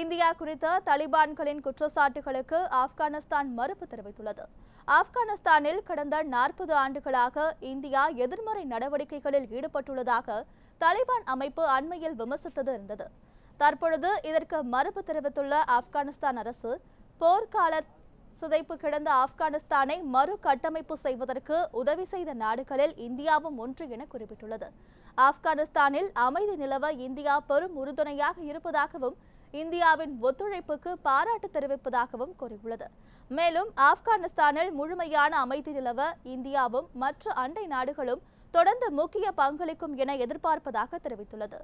India குறித்த தலிபான்களின் குற்றச்சாட்டுகளுக்கு ஆப்கானிஸ்தான் மறுப்பு தெரிவித்துள்ளது ஆப்கானிஸ்தானில் கடந்த நாற்பது ஆண்டுகளாக இந்தியா எதிர்மறை நடவடிக்கைகளில் ஈடுபட்டுள்ளதாக தலிபான் அமைப்பு அண்மையில் விமர்சித்தது இருந்தது தற்பொழுது இதற்கு மறுப்பு தெரிவித்துள்ள ஆப்கானிஸ்தான் அரசு போர்க்கால சிதைப்பு கிடந்த ஆப்கானிஸ்தானை மறு கட்டமைப்பு செய்வதற்கு உதவி செய்த நாடுகளில் இந்தியாவும் ஒன்று என குறிப்பிட்டுள்ளது ஆப்கானிஸ்தானில் அமைதி நிலவ இந்தியா பெரும் உறுதுணையாக இருப்பதாகவும் இந்தியாவின் ஒத்துழைப்புக்கு பாராட்டு தெரிவிப்பதாகவும் கூறியுள்ளது மேலும் ஆப்கானிஸ்தானில் முழுமையான அமைதி நிலவ இந்தியாவும் மற்ற அண்டை நாடுகளும் தொடர்ந்து முக்கிய பங்களிக்கும் என எதிர்பார்ப்பதாக தெரிவித்துள்ளது